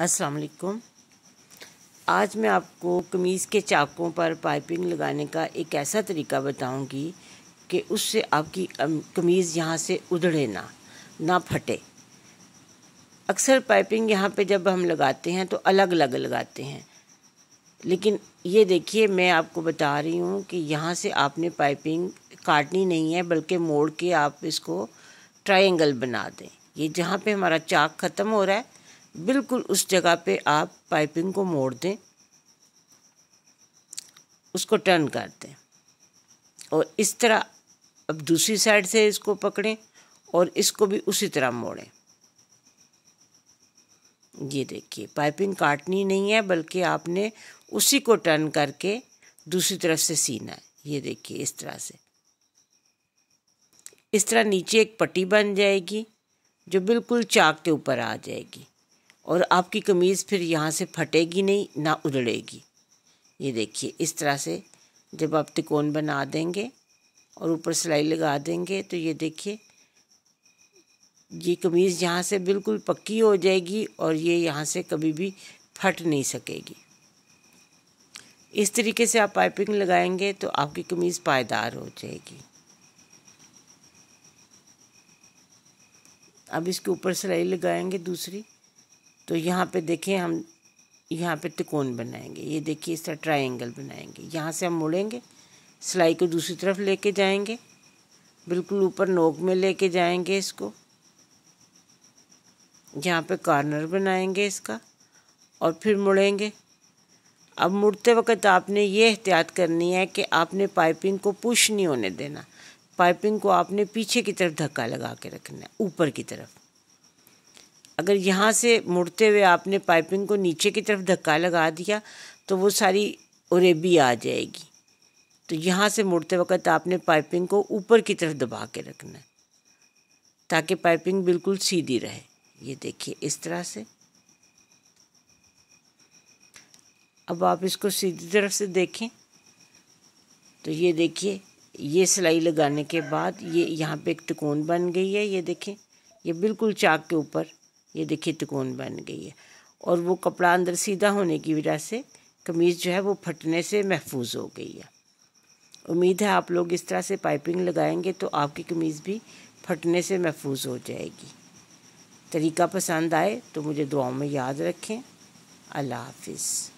अस्सलाम वालेकुम आज मैं आपको कमीज़ के चाकों पर पाइपिंग लगाने का एक ऐसा तरीका बताऊंगी कि उससे आपकी कमीज़ यहाँ से उधड़े ना ना फटे अक्सर पाइपिंग यहाँ पे जब हम लगाते हैं तो अलग अलग लगाते हैं लेकिन ये देखिए मैं आपको बता रही हूँ कि यहाँ से आपने पाइपिंग काटनी नहीं है बल्कि मोड़ के आप इसको ट्राइंगल बना दें ये जहाँ पे हमारा चाक ख़त्म हो रहा है बिल्कुल उस जगह पे आप पाइपिंग को मोड़ दें उसको टर्न कर दें और इस तरह अब दूसरी साइड से इसको पकड़ें और इसको भी उसी तरह मोड़ें ये देखिए पाइपिंग काटनी नहीं है बल्कि आपने उसी को टर्न करके दूसरी तरफ से सीना है ये देखिए इस तरह से इस तरह नीचे एक पट्टी बन जाएगी जो बिल्कुल चाक के ऊपर आ जाएगी और आपकी कमीज़ फिर यहाँ से फटेगी नहीं ना उधड़ेगी ये देखिए इस तरह से जब आप तिकोन बना देंगे और ऊपर सिलाई लगा देंगे तो ये देखिए ये कमीज़ यहाँ से बिल्कुल पक्की हो जाएगी और ये यहाँ से कभी भी फट नहीं सकेगी इस तरीके से आप पाइपिंग लगाएंगे तो आपकी कमीज़ पायदार हो जाएगी अब इसके ऊपर सिलाई लगाएंगे दूसरी तो यहाँ पे देखिए हम यहाँ पे त्रिकोण बनाएंगे ये देखिए इस तरह ट्राइंगल बनाएंगे यहाँ से हम मुड़ेंगे सिलाई को दूसरी तरफ लेके जाएंगे बिल्कुल ऊपर नोक में लेके जाएंगे इसको यहाँ पे कॉर्नर बनाएंगे इसका और फिर मुड़ेंगे अब मुड़ते वक्त आपने ये एहतियात करनी है कि आपने पाइपिंग को पुश नहीं होने देना पाइपिंग को आपने पीछे की तरफ धक्का लगा के रखना है ऊपर की तरफ अगर यहाँ से मुड़ते हुए आपने पाइपिंग को नीचे की तरफ धक्का लगा दिया तो वो सारी उरेबी आ जाएगी तो यहाँ से मुड़ते वक्त आपने पाइपिंग को ऊपर की तरफ दबा के रखना है ताकि पाइपिंग बिल्कुल सीधी रहे ये देखिए इस तरह से अब आप इसको सीधी तरफ से देखें तो ये देखिए ये सिलाई लगाने के बाद ये यहाँ पे एक टिकोन बन गई है ये देखें ये बिल्कुल चाक के ऊपर ये देखिए तिकोन बन गई है और वो कपड़ा अंदर सीधा होने की वजह से कमीज़ जो है वो फटने से महफूज हो गई है उम्मीद है आप लोग इस तरह से पाइपिंग लगाएंगे तो आपकी कमीज़ भी फटने से महफूज हो जाएगी तरीका पसंद आए तो मुझे दुआ में याद रखें अल्लाह हाफिज़